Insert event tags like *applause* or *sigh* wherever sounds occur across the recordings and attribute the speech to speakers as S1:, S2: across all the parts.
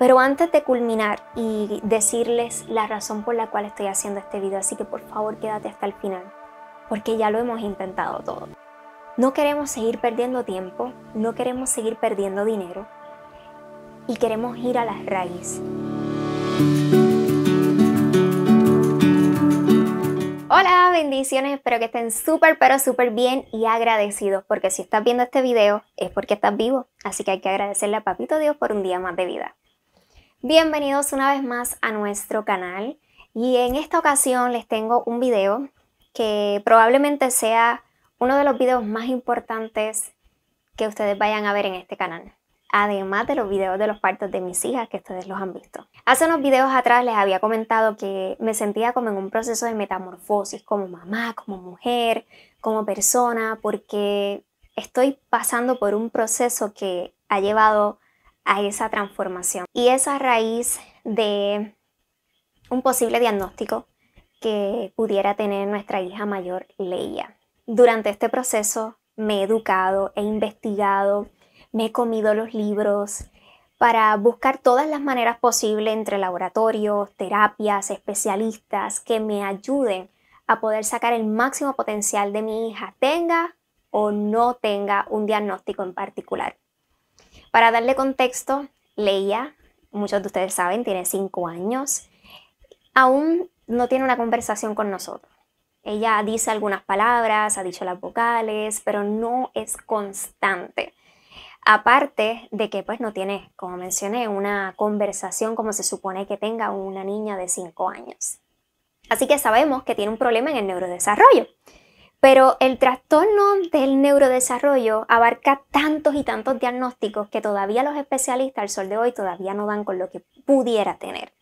S1: Pero antes de culminar y decirles la razón por la cual estoy haciendo este video, así que por favor quédate hasta el final, porque ya lo hemos intentado todo. No queremos seguir perdiendo tiempo, no queremos seguir perdiendo dinero y queremos ir a las raíces. Hola, bendiciones, espero que estén súper pero súper bien y agradecidos porque si estás viendo este video es porque estás vivo, así que hay que agradecerle a Papito Dios por un día más de vida. Bienvenidos una vez más a nuestro canal y en esta ocasión les tengo un video que probablemente sea uno de los videos más importantes que ustedes vayan a ver en este canal. Además de los videos de los partos de mis hijas que ustedes los han visto. Hace unos videos atrás les había comentado que me sentía como en un proceso de metamorfosis como mamá, como mujer, como persona, porque estoy pasando por un proceso que ha llevado a esa transformación. Y esa a raíz de un posible diagnóstico que pudiera tener nuestra hija mayor Leia. Durante este proceso me he educado, he investigado, me he comido los libros para buscar todas las maneras posibles entre laboratorios, terapias, especialistas que me ayuden a poder sacar el máximo potencial de mi hija, tenga o no tenga un diagnóstico en particular. Para darle contexto, Leia, muchos de ustedes saben, tiene cinco años, aún no tiene una conversación con nosotros. Ella dice algunas palabras, ha dicho las vocales, pero no es constante. Aparte de que pues no tiene, como mencioné, una conversación como se supone que tenga una niña de 5 años. Así que sabemos que tiene un problema en el neurodesarrollo. Pero el trastorno del neurodesarrollo abarca tantos y tantos diagnósticos que todavía los especialistas al sol de hoy todavía no dan con lo que pudiera tener.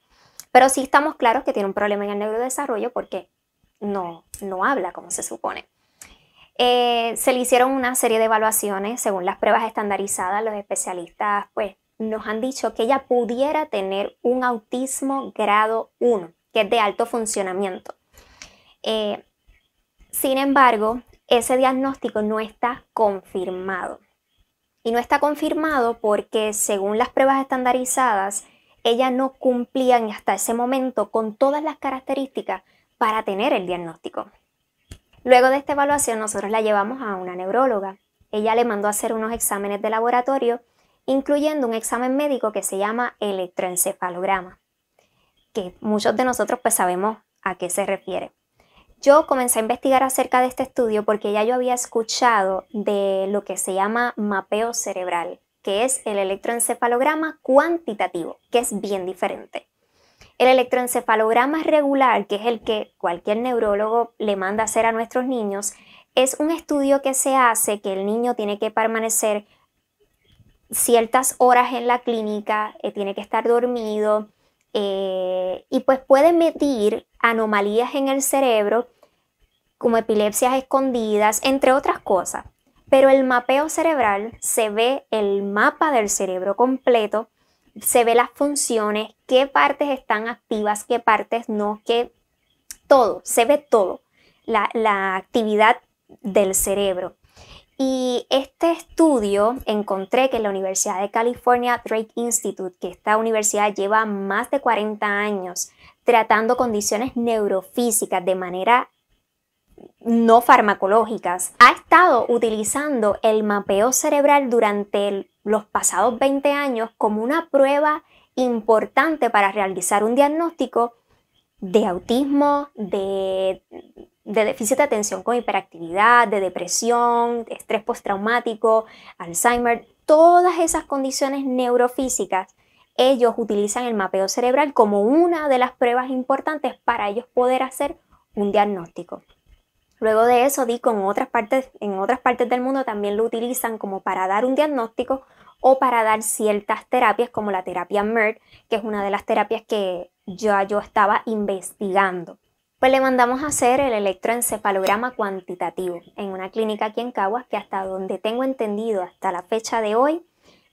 S1: Pero sí estamos claros que tiene un problema en el neurodesarrollo porque no, no habla como se supone. Eh, se le hicieron una serie de evaluaciones según las pruebas estandarizadas. Los especialistas pues, nos han dicho que ella pudiera tener un autismo grado 1, que es de alto funcionamiento. Eh, sin embargo, ese diagnóstico no está confirmado. Y no está confirmado porque, según las pruebas estandarizadas, ella no cumplía hasta ese momento con todas las características para tener el diagnóstico. Luego de esta evaluación, nosotros la llevamos a una neuróloga. Ella le mandó a hacer unos exámenes de laboratorio, incluyendo un examen médico que se llama electroencefalograma, que muchos de nosotros pues, sabemos a qué se refiere. Yo comencé a investigar acerca de este estudio porque ya yo había escuchado de lo que se llama mapeo cerebral, que es el electroencefalograma cuantitativo, que es bien diferente. El electroencefalograma regular, que es el que cualquier neurólogo le manda hacer a nuestros niños, es un estudio que se hace que el niño tiene que permanecer ciertas horas en la clínica, eh, tiene que estar dormido, eh, y pues puede medir anomalías en el cerebro como epilepsias escondidas, entre otras cosas. Pero el mapeo cerebral se ve el mapa del cerebro completo, se ve las funciones, qué partes están activas, qué partes no, qué todo, se ve todo, la actividad del cerebro. Y este estudio encontré que la Universidad de California Drake Institute, que esta universidad lleva más de 40 años tratando condiciones neurofísicas de manera no farmacológicas, ha estado utilizando el mapeo cerebral durante los pasados 20 años como una prueba importante para realizar un diagnóstico de autismo, de de déficit de atención con hiperactividad, de depresión, de estrés postraumático, Alzheimer, todas esas condiciones neurofísicas, ellos utilizan el mapeo cerebral como una de las pruebas importantes para ellos poder hacer un diagnóstico. Luego de eso, di otras partes, en otras partes del mundo también lo utilizan como para dar un diagnóstico o para dar ciertas terapias como la terapia MERT, que es una de las terapias que yo yo estaba investigando. Pues le mandamos a hacer el electroencefalograma cuantitativo en una clínica aquí en Caguas que hasta donde tengo entendido, hasta la fecha de hoy,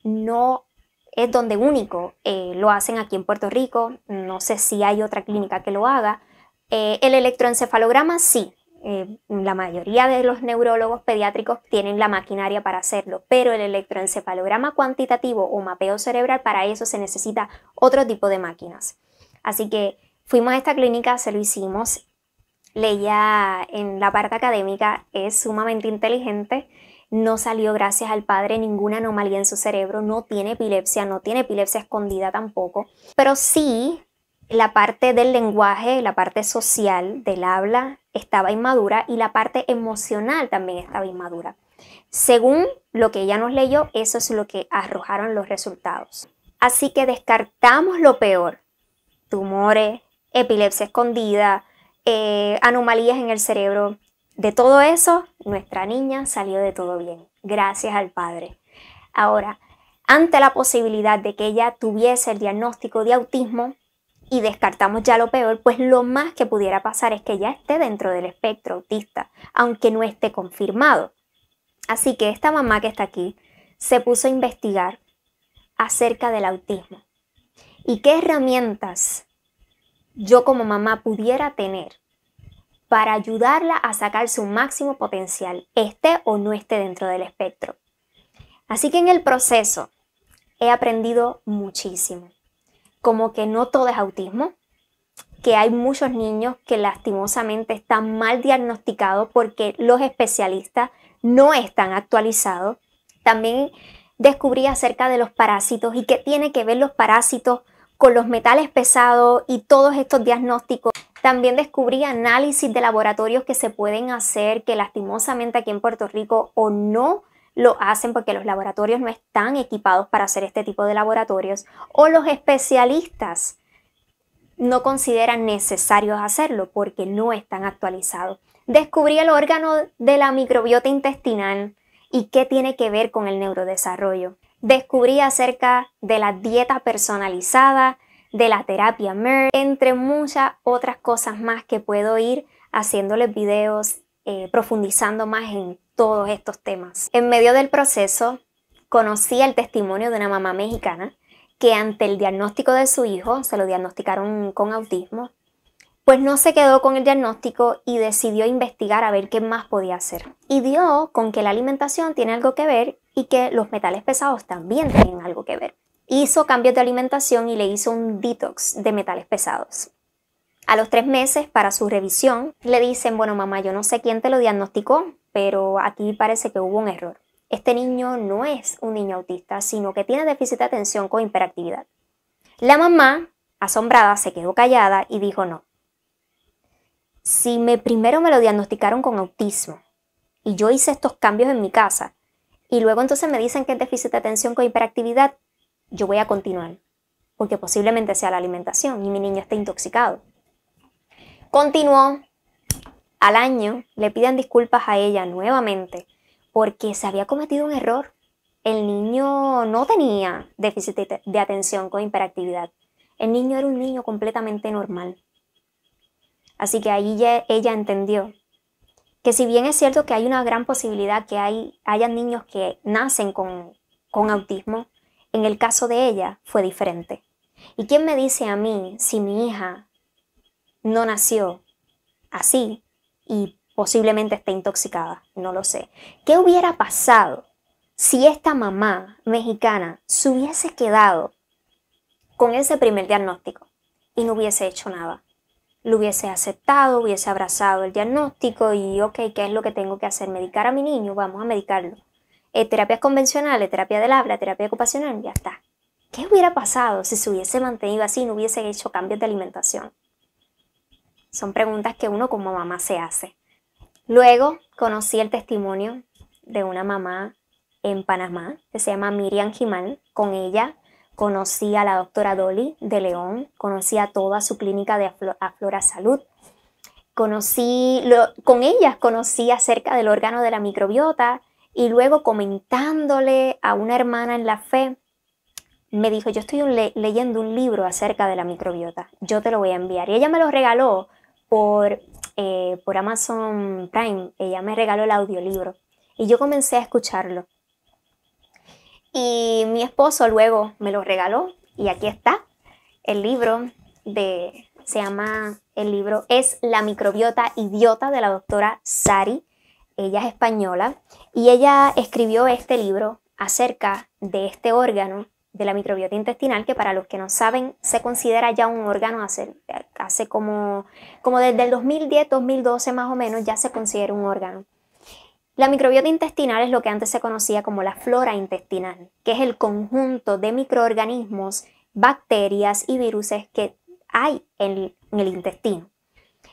S1: no es donde único eh, lo hacen aquí en Puerto Rico. No sé si hay otra clínica que lo haga. Eh, el electroencefalograma sí. Eh, la mayoría de los neurólogos pediátricos tienen la maquinaria para hacerlo, pero el electroencefalograma cuantitativo o mapeo cerebral para eso se necesita otro tipo de máquinas. Así que Fuimos a esta clínica, se lo hicimos. leía en la parte académica es sumamente inteligente, no salió gracias al padre ninguna anomalía en su cerebro, no tiene epilepsia, no tiene epilepsia escondida tampoco, pero sí la parte del lenguaje, la parte social del habla estaba inmadura y la parte emocional también estaba inmadura. Según lo que ella nos leyó, eso es lo que arrojaron los resultados. Así que descartamos lo peor, tumores, epilepsia escondida, eh, anomalías en el cerebro. De todo eso, nuestra niña salió de todo bien, gracias al padre. Ahora, ante la posibilidad de que ella tuviese el diagnóstico de autismo y descartamos ya lo peor, pues lo más que pudiera pasar es que ella esté dentro del espectro autista, aunque no esté confirmado. Así que esta mamá que está aquí se puso a investigar acerca del autismo y qué herramientas yo como mamá pudiera tener para ayudarla a sacar su máximo potencial, esté o no esté dentro del espectro. Así que en el proceso he aprendido muchísimo, como que no todo es autismo, que hay muchos niños que lastimosamente están mal diagnosticados porque los especialistas no están actualizados. También descubrí acerca de los parásitos y que tiene que ver los parásitos con los metales pesados y todos estos diagnósticos. También descubrí análisis de laboratorios que se pueden hacer, que lastimosamente aquí en Puerto Rico o no lo hacen porque los laboratorios no están equipados para hacer este tipo de laboratorios, o los especialistas no consideran necesarios hacerlo porque no están actualizados. Descubrí el órgano de la microbiota intestinal y qué tiene que ver con el neurodesarrollo descubrí acerca de la dieta personalizada, de la terapia MER, entre muchas otras cosas más que puedo ir haciéndoles videos, eh, profundizando más en todos estos temas. En medio del proceso, conocí el testimonio de una mamá mexicana que ante el diagnóstico de su hijo, se lo diagnosticaron con autismo, pues no se quedó con el diagnóstico y decidió investigar a ver qué más podía hacer. Y dio con que la alimentación tiene algo que ver y que los metales pesados también tienen algo que ver. Hizo cambios de alimentación y le hizo un detox de metales pesados. A los tres meses, para su revisión, le dicen, bueno mamá, yo no sé quién te lo diagnosticó, pero aquí parece que hubo un error. Este niño no es un niño autista, sino que tiene déficit de atención con hiperactividad. La mamá, asombrada, se quedó callada y dijo, no, si me primero me lo diagnosticaron con autismo y yo hice estos cambios en mi casa y luego entonces me dicen que es déficit de atención con hiperactividad, yo voy a continuar, porque posiblemente sea la alimentación y mi niño está intoxicado. Continuó. Al año le piden disculpas a ella nuevamente porque se había cometido un error. El niño no tenía déficit de atención con hiperactividad. El niño era un niño completamente normal. Así que ahí ella entendió que si bien es cierto que hay una gran posibilidad que hay, haya niños que nacen con, con autismo, en el caso de ella fue diferente. ¿Y quién me dice a mí si mi hija no nació así y posiblemente esté intoxicada? No lo sé. ¿Qué hubiera pasado si esta mamá mexicana se hubiese quedado con ese primer diagnóstico y no hubiese hecho nada? lo hubiese aceptado, hubiese abrazado el diagnóstico y, ok, ¿qué es lo que tengo que hacer? ¿Medicar a mi niño? Vamos a medicarlo. Eh, terapias convencionales, terapia del habla, terapia ocupacional, ya está. ¿Qué hubiera pasado si se hubiese mantenido así no hubiese hecho cambios de alimentación? Son preguntas que uno como mamá se hace. Luego conocí el testimonio de una mamá en Panamá que se llama Miriam Jimal. Con ella conocí a la doctora Dolly de León, conocí a toda su clínica de Aflora, Salud, conocí, con ellas conocí acerca del órgano de la microbiota y luego comentándole a una hermana en la fe, me dijo, yo estoy leyendo un libro acerca de la microbiota, yo te lo voy a enviar. Y ella me lo regaló por, eh, por Amazon Prime, ella me regaló el audiolibro y yo comencé a escucharlo. Y mi esposo luego me lo regaló y aquí está el libro de se llama el libro es La microbiota idiota de la doctora Sari. Ella es española y ella escribió este libro acerca de este órgano de la microbiota intestinal que para los que no saben se considera ya un órgano hace, hace como, como desde el 2010-2012 más o menos ya se considera un órgano. La microbiota intestinal es lo que antes se conocía como la flora intestinal, que es el conjunto de microorganismos, bacterias y virus que hay en, el intestino.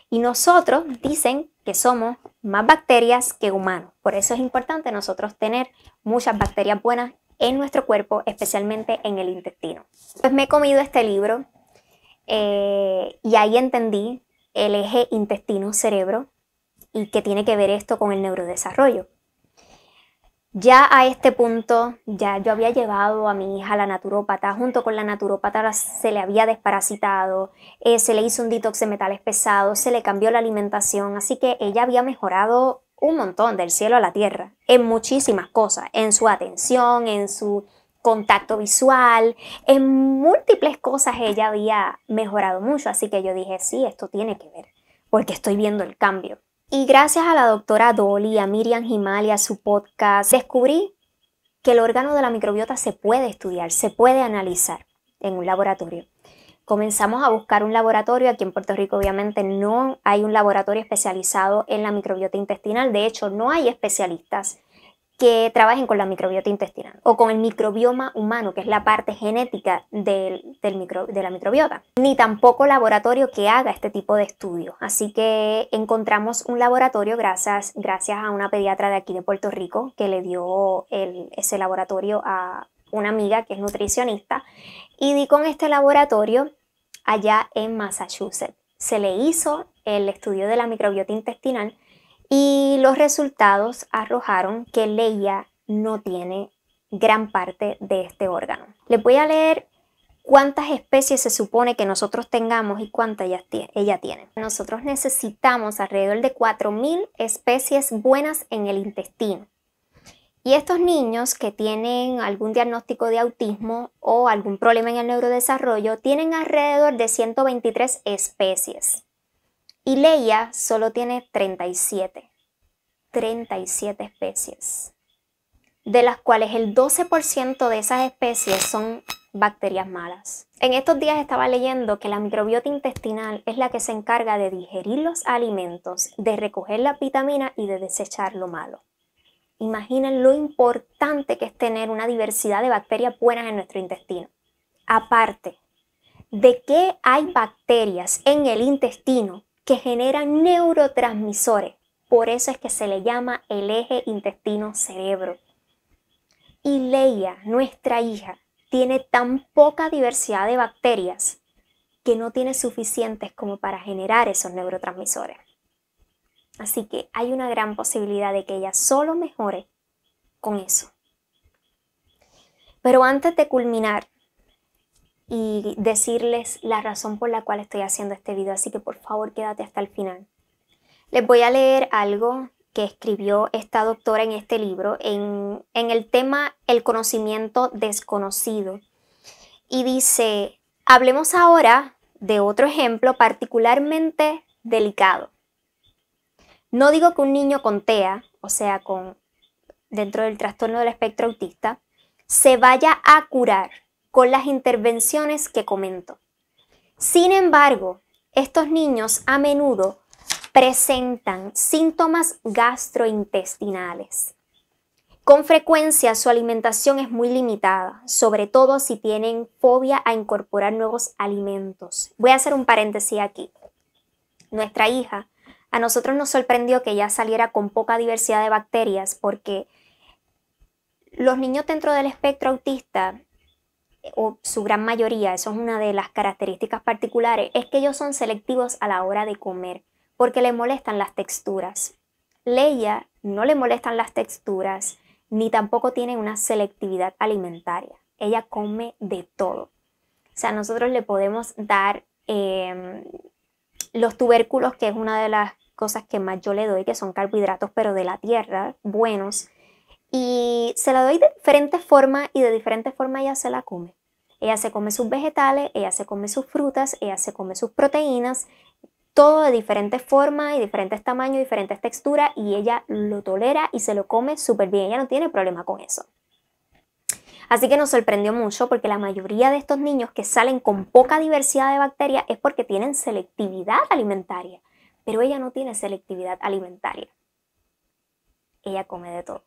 S1: Y nosotros dicen que somos más bacterias que humanos. Por eso es importante nosotros tener muchas bacterias buenas en nuestro cuerpo, especialmente en el intestino. Pues me he comido este libro eh, y ahí entendí el eje intestino-cerebro, y qué tiene que ver esto con el neurodesarrollo. Ya a este punto, ya yo había llevado a mi hija a la naturópata, junto con la naturópata se le había desparasitado, eh, se le hizo un detox de metales pesados, se le cambió la alimentación, así que ella había mejorado un montón del cielo a la tierra, en muchísimas cosas, en su atención, en su contacto visual, en múltiples cosas ella había mejorado mucho, así que yo dije, sí, esto tiene que ver, porque estoy viendo el cambio. Y gracias a la doctora Dolly, a Miriam Gimali, a su podcast, descubrí que el órgano de la microbiota se puede estudiar, se puede analizar en un laboratorio. Comenzamos a buscar un laboratorio, aquí en Puerto Rico obviamente no hay un laboratorio especializado en la microbiota intestinal, de hecho no hay especialistas que trabajen con la microbiota intestinal o con el microbioma humano, que es la parte genética del, de la microbiota, ni tampoco laboratorio que haga este tipo de estudios. Así que encontramos un laboratorio gracias, gracias a una pediatra de aquí de Puerto Rico que le dio ese laboratorio a una amiga que es nutricionista y di con este laboratorio allá en Massachusetts. Se le hizo el estudio de la microbiota intestinal y los resultados arrojaron que Leia no tiene gran parte de este órgano. Le voy a leer cuántas especies se supone que nosotros tengamos y cuántas ella, tiene. Nosotros necesitamos alrededor de 4.000 especies buenas en el intestino. Y estos niños que tienen algún diagnóstico de autismo o algún problema en el neurodesarrollo tienen alrededor de 123 especies. Y Leia solo tiene 37. 37 especies. De las cuales el 12% de esas especies son bacterias malas. En estos días estaba leyendo que la microbiota intestinal es la que se encarga de digerir los alimentos, de recoger la vitamina y de desechar lo malo. Imaginen lo importante que es tener una diversidad de bacterias buenas en nuestro intestino. Aparte de que hay bacterias en el intestino que generan neurotransmisores. Por eso es que se le llama el eje intestino-cerebro. Y Leia, nuestra hija, tiene tan poca diversidad de bacterias que no tiene suficientes como para generar esos neurotransmisores. Así que hay una gran posibilidad de que ella solo mejore con eso. Pero antes de culminar, y decirles la razón por la cual estoy haciendo este video, así que por favor quédate hasta el final. Les voy a leer algo que escribió esta doctora en este libro, en, el tema El conocimiento desconocido. Y dice, hablemos ahora de otro ejemplo particularmente delicado. No digo que un niño con TEA, o sea, con dentro del trastorno del espectro autista, se vaya a curar con las intervenciones que comento. Sin embargo, estos niños a menudo presentan síntomas gastrointestinales. Con frecuencia su alimentación es muy limitada, sobre todo si tienen fobia a incorporar nuevos alimentos. Voy a hacer un paréntesis aquí. Nuestra hija, a nosotros nos sorprendió que ya saliera con poca diversidad de bacterias porque los niños dentro del espectro autista o su gran mayoría, eso es una de las características particulares, es que ellos son selectivos a la hora de comer, porque le molestan las texturas. Leia no le molestan las texturas, ni tampoco tiene una selectividad alimentaria. Ella come de todo. O sea, nosotros le podemos dar em, los tubérculos, que es una de las cosas que más yo le doy, que son carbohidratos, pero de la tierra, buenos y se la doy de diferentes formas y de diferentes formas ella se la come. Ella se come sus vegetales, ella se come sus frutas, ella se come sus proteínas, todo de diferentes formas y diferentes tamaños, diferentes texturas y ella lo tolera y se lo come súper bien. Ella no tiene problema con eso. Así que nos sorprendió mucho porque la mayoría de estos niños que salen con poca diversidad de bacterias es porque tienen selectividad alimentaria, pero ella no tiene selectividad alimentaria. Ella come de todo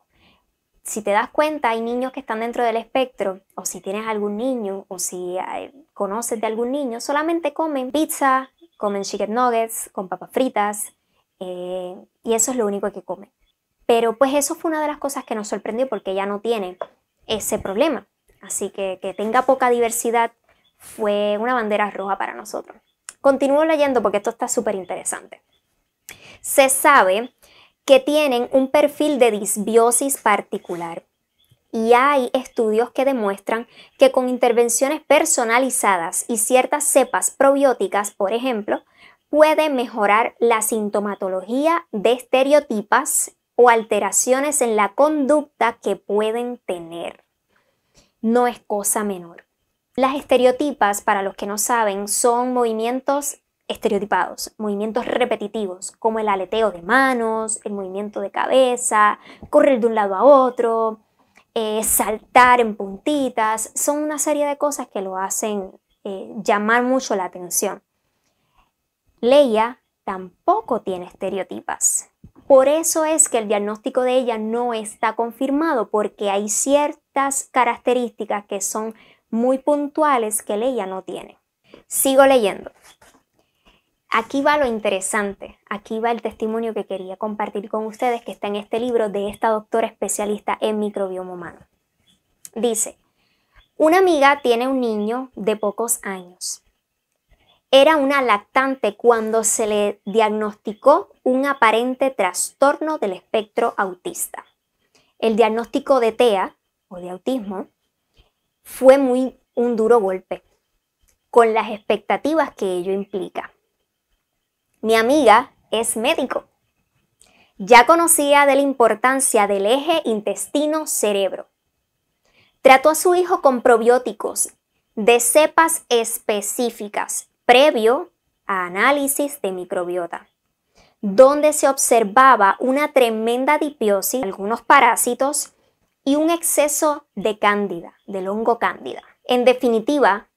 S1: si te das cuenta, hay niños que están dentro del espectro, o si tienes algún niño, o si eh, conoces de algún niño, solamente comen pizza, comen chicken nuggets con papas fritas, eh, y eso es lo único que comen. Pero pues eso fue una de las cosas que nos sorprendió porque ya no tiene ese problema. Así que que tenga poca diversidad fue una bandera roja para nosotros. Continúo leyendo porque esto está súper interesante. Se sabe que tienen un perfil de disbiosis particular. Y hay estudios que demuestran que con intervenciones personalizadas y ciertas cepas probióticas, por ejemplo, puede mejorar la sintomatología de estereotipas o alteraciones en la conducta que pueden tener. No es cosa menor. Las estereotipas, para los que no saben, son movimientos estereotipados, movimientos repetitivos, como el aleteo de manos, el movimiento de cabeza, correr de un lado a otro, eh, saltar en puntitas, son una serie de cosas que lo hacen eh, llamar mucho la atención. Leia tampoco tiene estereotipas. Por eso es que el diagnóstico de ella no está confirmado, porque hay ciertas características que son muy puntuales que Leia no tiene. Sigo leyendo. Aquí va lo interesante, aquí va el testimonio que quería compartir con ustedes que está en este libro de esta doctora especialista en microbioma humano. Dice, una amiga tiene un niño de pocos años. Era una lactante cuando se le diagnosticó un aparente trastorno del espectro autista. El diagnóstico de TEA o de autismo fue muy un duro golpe con las expectativas que ello implica. Mi amiga es médico. Ya conocía de la importancia del eje intestino-cerebro. Trató a su hijo con probióticos de cepas específicas previo a análisis de microbiota, donde se observaba una tremenda dipiosis, algunos parásitos y un exceso de cándida, del hongo cándida. En definitiva,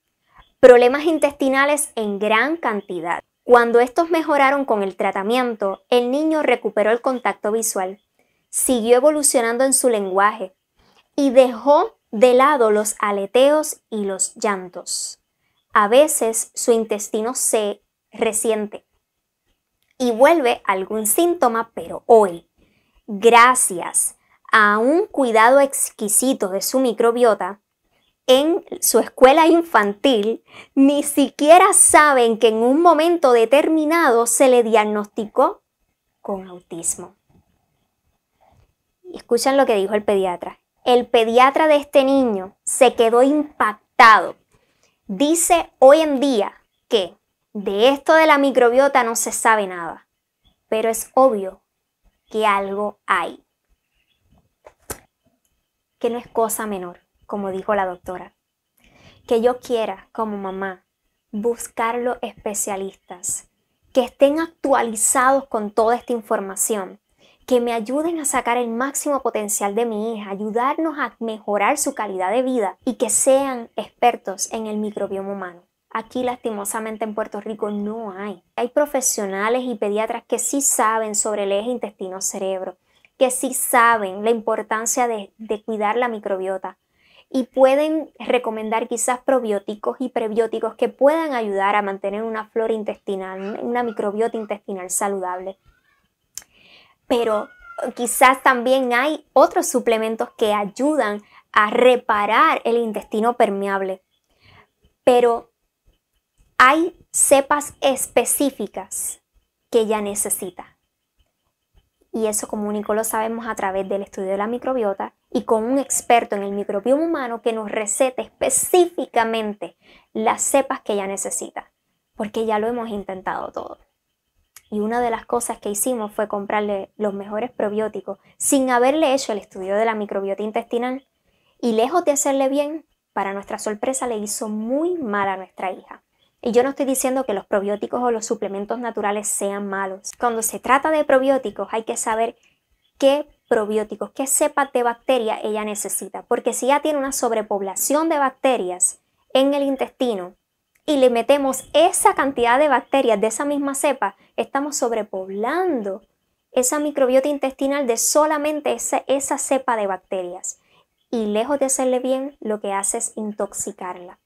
S1: problemas intestinales en gran cantidad. Cuando estos mejoraron con el tratamiento, el niño recuperó el contacto visual, siguió evolucionando en su lenguaje y dejó de lado los aleteos y los llantos. A veces su intestino se resiente y vuelve algún síntoma, pero hoy, gracias a un cuidado exquisito de su microbiota, en su escuela infantil ni siquiera saben que en un momento determinado se le diagnosticó con autismo. Escuchen lo que dijo el pediatra. El pediatra de este niño se quedó impactado. Dice hoy en día que de esto de la microbiota no se sabe nada, pero es obvio que algo hay, que no es cosa menor como dijo la doctora. Que yo quiera, como mamá, buscar los especialistas que estén actualizados con toda esta información, que me ayuden a sacar el máximo potencial de mi hija, ayudarnos a mejorar su calidad de vida y que sean expertos en el microbioma humano. Aquí lastimosamente en Puerto Rico no hay. Hay profesionales y pediatras que sí saben sobre el eje intestino-cerebro, que sí saben la importancia de, de cuidar la microbiota, y pueden recomendar quizás probióticos y prebióticos que puedan ayudar a mantener una flora intestinal, una microbiota intestinal saludable. Pero quizás también hay otros suplementos que ayudan a reparar el intestino permeable. Pero hay cepas específicas que ella necesita y eso como único lo sabemos a través del estudio de la microbiota y con un experto en el microbioma humano que nos recete específicamente las cepas que ella necesita, porque ya lo hemos intentado todo. Y una de las cosas que hicimos fue comprarle los mejores probióticos sin haberle hecho el estudio de la microbiota intestinal y lejos de hacerle bien, para nuestra sorpresa le hizo muy mal a nuestra hija. Y yo no estoy diciendo que los probióticos o los suplementos naturales sean malos. Cuando se trata de probióticos hay que saber qué probióticos, qué cepa de bacteria ella necesita. Porque si ya tiene una sobrepoblación de bacterias en el intestino y le metemos esa cantidad de bacterias de esa misma cepa, estamos sobrepoblando esa microbiota intestinal de solamente esa, esa cepa de bacterias. Y lejos de hacerle bien, lo que hace es intoxicarla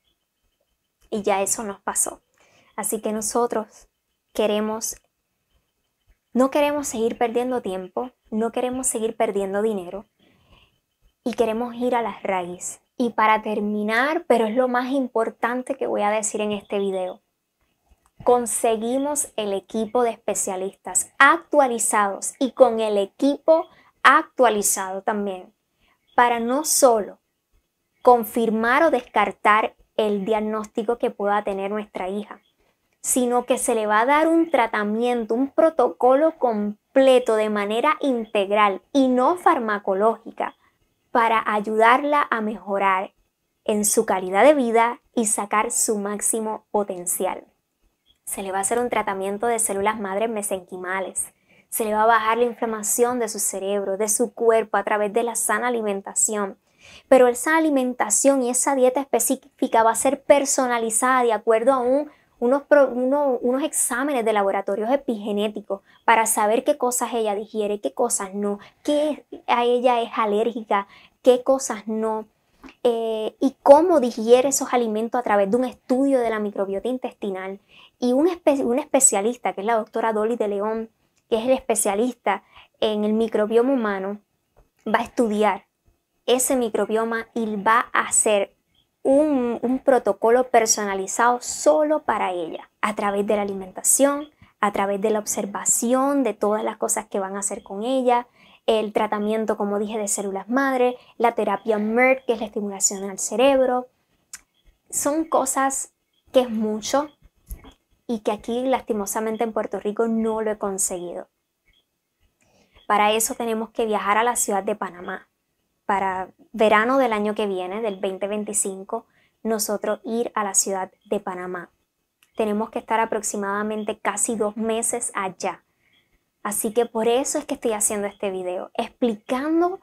S1: y ya eso nos pasó. Así que nosotros queremos, no queremos seguir perdiendo tiempo, no queremos seguir perdiendo dinero y queremos ir a las raíces. Y para terminar, pero es lo más importante que voy a decir en este video, conseguimos el equipo de especialistas actualizados y con el equipo actualizado también, para no solo confirmar o descartar el diagnóstico que pueda tener nuestra hija, sino que se le va a dar un tratamiento, un protocolo completo de manera integral y no farmacológica para ayudarla a mejorar en su calidad de vida y sacar su máximo potencial. Se le va a hacer un tratamiento de células madres mesenquimales. Se le va a bajar la inflamación de su cerebro, de su cuerpo a través de la sana alimentación pero esa alimentación y esa dieta específica va a ser personalizada de acuerdo a unos, exámenes de laboratorios epigenéticos para saber qué cosas ella digiere, qué cosas no, qué a ella es alérgica, qué cosas no. Eh, y cómo digiere esos alimentos a través de un estudio de la microbiota intestinal. Y un, un especialista, que es la doctora Dolly de León, que es el especialista en el microbioma humano, va a estudiar ese microbioma y va a ser un, un protocolo personalizado solo para ella, a través de la alimentación, a través de la observación de todas las cosas que van a hacer con ella, el tratamiento, como dije, de células madre, la terapia MERT, que es la estimulación al cerebro. Son cosas que es mucho y que aquí lastimosamente en Puerto Rico no lo he conseguido. Para eso tenemos que viajar a la ciudad de Panamá para verano del año que viene, del 2025, nosotros ir a la ciudad de Panamá. Tenemos que estar aproximadamente casi dos meses allá. Así que por eso es que estoy haciendo este video, explicando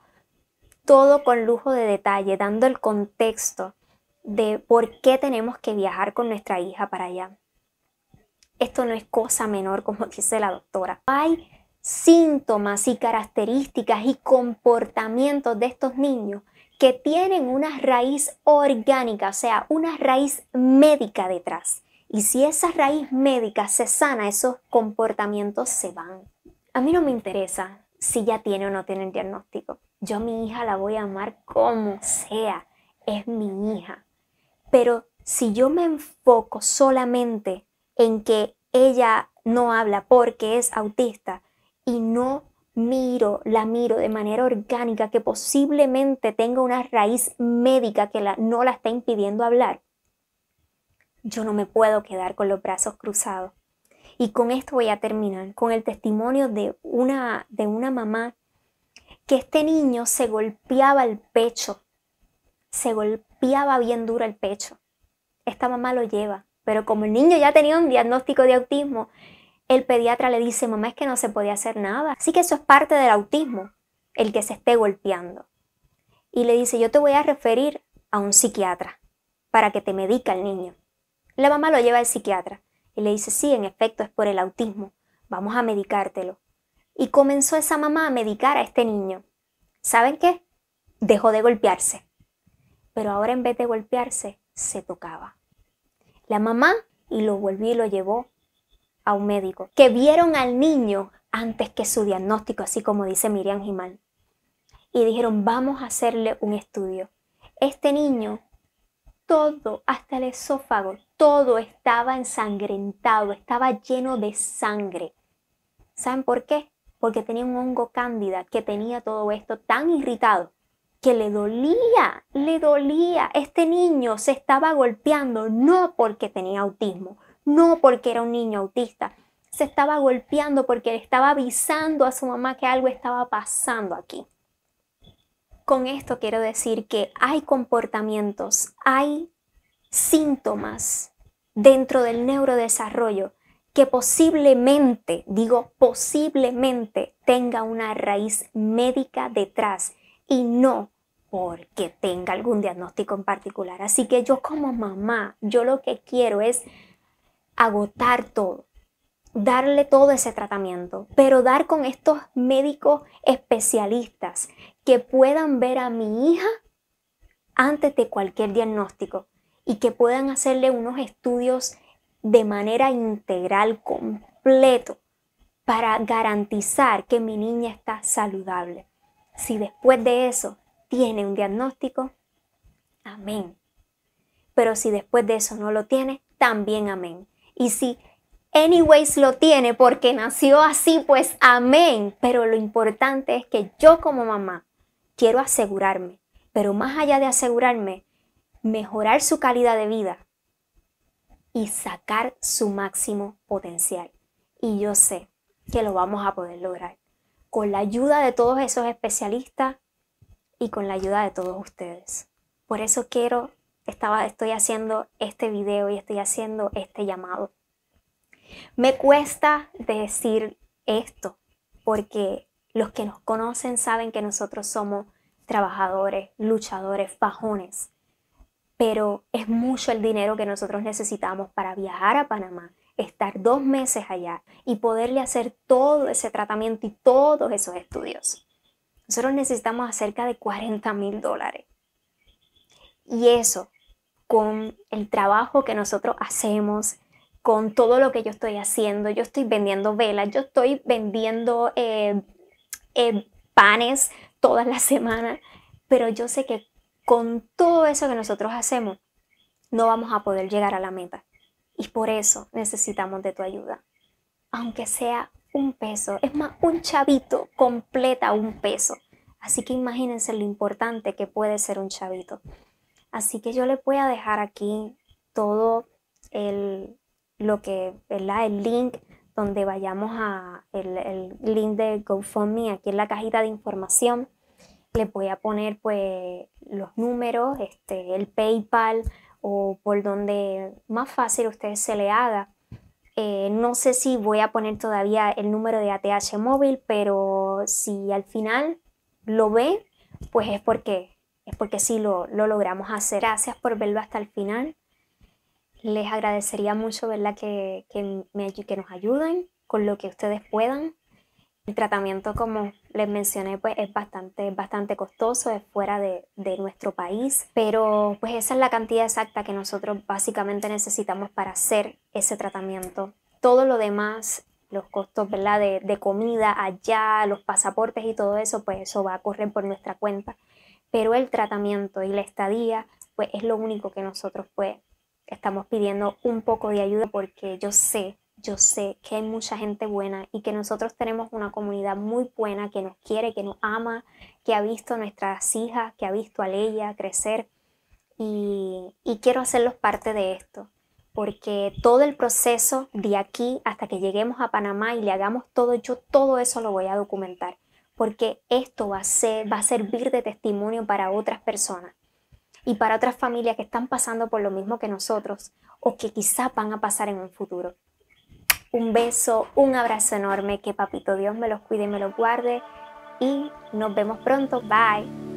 S1: todo con lujo de detalle, dando el contexto de por qué tenemos que viajar con nuestra hija para allá. Esto no es cosa menor, como *laughs* dice la doctora. Bye síntomas y características y comportamientos de estos niños que tienen una raíz orgánica, o sea, una raíz médica detrás. Y si esa raíz médica se sana, esos comportamientos se van. A mí no me interesa si ya tiene o no tiene el diagnóstico. Yo a mi hija la voy a amar como sea. Es mi hija. Pero si yo me enfoco solamente en que ella no habla porque es autista, y no miro, la miro de manera orgánica, que posiblemente tenga una raíz médica que la, no la está impidiendo hablar, yo no me puedo quedar con los brazos cruzados. Y con esto voy a terminar, con el testimonio de una, de una mamá que este niño se golpeaba el pecho, se golpeaba bien duro el pecho. Esta mamá lo lleva, pero como el niño ya tenía un diagnóstico de autismo, el pediatra le dice, mamá, es que no se podía hacer nada. Así que eso es parte del autismo, el que se esté golpeando. Y le dice, yo te voy a referir a un psiquiatra para que te medica el niño. La mamá lo lleva al psiquiatra y le dice, sí, en efecto es por el autismo, vamos a medicártelo. Y comenzó esa mamá a medicar a este niño. ¿Saben qué? Dejó de golpearse. Pero ahora en vez de golpearse, se tocaba. La mamá y lo volvió y lo llevó a un médico, que vieron al niño antes que su diagnóstico, así como dice Miriam Gimán Y dijeron, vamos a hacerle un estudio. Este niño, todo, hasta el esófago, todo estaba ensangrentado, estaba lleno de sangre. ¿Saben por qué? Porque tenía un hongo cándida que tenía todo esto tan irritado que le dolía, le dolía. Este niño se estaba golpeando no porque tenía autismo, no porque era un niño autista. Se estaba golpeando porque le estaba avisando a su mamá que algo estaba pasando aquí. Con esto quiero decir que hay comportamientos, hay síntomas dentro del neurodesarrollo que posiblemente, digo posiblemente, tenga una raíz médica detrás y no porque tenga algún diagnóstico en particular. Así que yo como mamá, yo lo que quiero es agotar todo, darle todo ese tratamiento, pero dar con estos médicos especialistas que puedan ver a mi hija antes de cualquier diagnóstico y que puedan hacerle unos estudios de manera integral, completo, para garantizar que mi niña está saludable. Si después de eso tiene un diagnóstico, amén. Pero si después de eso no lo tiene, también amén. Y si anyways lo tiene porque nació así, pues amén. Pero lo importante es que yo como mamá quiero asegurarme, pero más allá de asegurarme, mejorar su calidad de vida y sacar su máximo potencial. Y yo sé que lo vamos a poder lograr con la ayuda de todos esos especialistas y con la ayuda de todos ustedes. Por eso quiero estaba, estoy haciendo este video y estoy haciendo este llamado. Me cuesta decir esto porque los que nos conocen saben que nosotros somos trabajadores, luchadores, fajones, pero es mucho el dinero que nosotros necesitamos para viajar a Panamá, estar dos meses allá y poderle hacer todo ese tratamiento y todos esos estudios. Nosotros necesitamos acerca de 40 mil dólares y eso, con el trabajo que nosotros hacemos, con todo lo que yo estoy haciendo, yo estoy vendiendo velas, yo estoy vendiendo eh, eh, panes todas las semanas, pero yo sé que con todo eso que nosotros hacemos, no vamos a poder llegar a la meta. Y por eso necesitamos de tu ayuda. Aunque sea un peso, es más, un chavito completa un peso. Así que imagínense lo importante que puede ser un chavito. Así que yo le voy a dejar aquí todo el, lo que, ¿verdad? El link donde vayamos a el, el, link de GoFundMe aquí en la cajita de información. le voy a poner pues los números, este, el PayPal o por donde más fácil a ustedes se le haga. Eh, no sé si voy a poner todavía el número de ATH móvil, pero si al final lo ve, pues es porque porque si lo, lo logramos hacer. Gracias por verlo hasta el final. Les agradecería mucho ¿verdad? Que, que, me, que nos ayuden con lo que ustedes puedan. El tratamiento, como les mencioné, pues es bastante, bastante costoso, es fuera de, de, nuestro país, pero pues esa es la cantidad exacta que nosotros básicamente necesitamos para hacer ese tratamiento. Todo lo demás, los costos ¿verdad? De, de comida allá, los pasaportes y todo eso, pues eso va a correr por nuestra cuenta pero el tratamiento y la estadía pues es lo único que nosotros pues estamos pidiendo un poco de ayuda porque yo sé, yo sé que hay mucha gente buena y que nosotros tenemos una comunidad muy buena que nos quiere, que nos ama, que ha visto a nuestras hijas, que ha visto a Leia crecer y, y quiero hacerlos parte de esto porque todo el proceso de aquí hasta que lleguemos a Panamá y le hagamos todo, yo todo eso lo voy a documentar porque esto va a, ser, va a servir de testimonio para otras personas y para otras familias que están pasando por lo mismo que nosotros o que quizá van a pasar en un futuro. Un beso, un abrazo enorme, que papito Dios me los cuide y me los guarde y nos vemos pronto. Bye.